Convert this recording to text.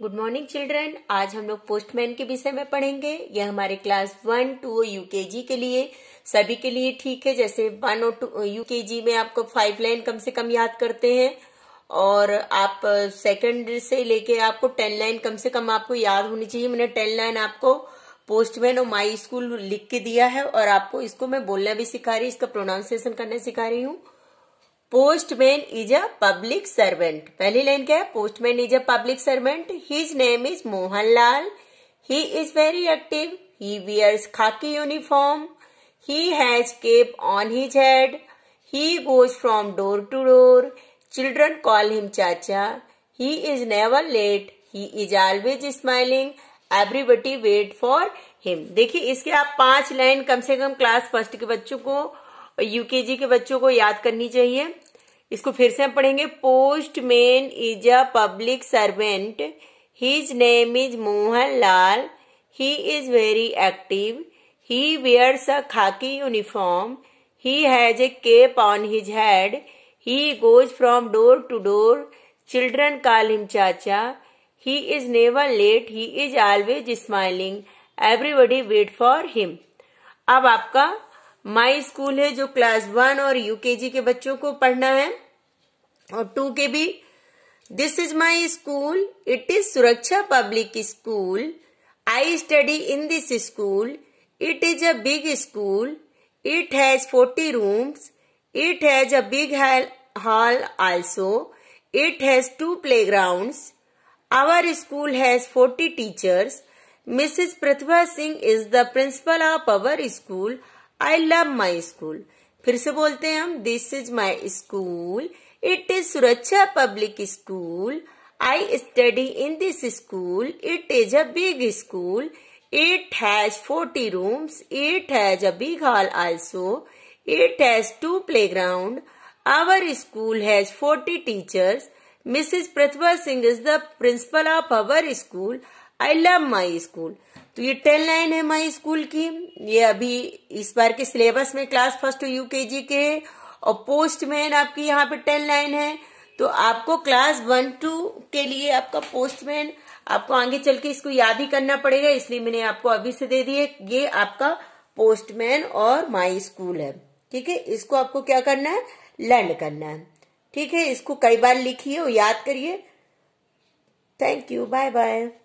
good morning children आज हम लोग पोस्टमैन के विषय में पढ़ेंगे यह हमारे क्लास वन टू यूकेजी के लिए सभी के लिए ठीक है जैसे वन और टू यूकेजी में आपको फाइव लाइन कम से कम याद करते हैं और आप सेकंड uh, से लेके आपको टेन लाइन कम से कम आपको याद होनी चाहिए मैंने टेन लाइन आपको पोस्टमैन और माई स्कूल लिख के दिया है और आपको इसको मैं बोलना भी सिखा रही इसका प्रोनाउंसिएशन करना सिखा रही हूँ postman is a public servant पहली लाइन क्या है postman is a public servant his name is Mohanlal he is very active he wears khaki uniform he has cap on his head he goes from door to door children call him chacha he is never late he is always smiling everybody wait for him देखिए इसके आप पांच line कम से कम class first के बच्चों को UKG के बच्चों को याद करनी चाहिए इसको फिर से हम पढ़ेंगे postman is a public servant his name is Mohan Lal he is very active he wears a khaki uniform he has a cap on his head he goes from door to door children call him chacha he is never late he is always smiling everybody wait for him अब आपका my school है जो class one और UKG के बच्चों को पढ़ना है और टू के भी this is my school it is Suraksha public school I study in this school it is a big school it has forty rooms it has a big hall also it has two play ground our school has forty teachers Mrs Pratibha Singh is the principal of our school I love my school फिर से बोलते हैं हम this is my school it is Suraksha public school I study in this school it is a big school it has forty rooms it has a big hall also it has two play ground our school has forty teachers Mrs Pratibha Singh is the principal of our school I love my school तो ये ten line है my school की ये अभी इस बार के syllabus में class first you के जी के है और पोस्ट मैन आपकी यहाँ पे टेन लाइन है तो आपको क्लास वन टू के लिए आपका पोस्टमैन आपको आगे चल के इसको याद ही करना पड़ेगा इसलिए मैंने आपको अभी से दे दिए ये आपका पोस्टमैन और माई स्कूल है ठीक है इसको आपको क्या करना है लर्न करना है ठीक है इसको कई बार लिखिए और याद करिए थैंक यू बाय बाय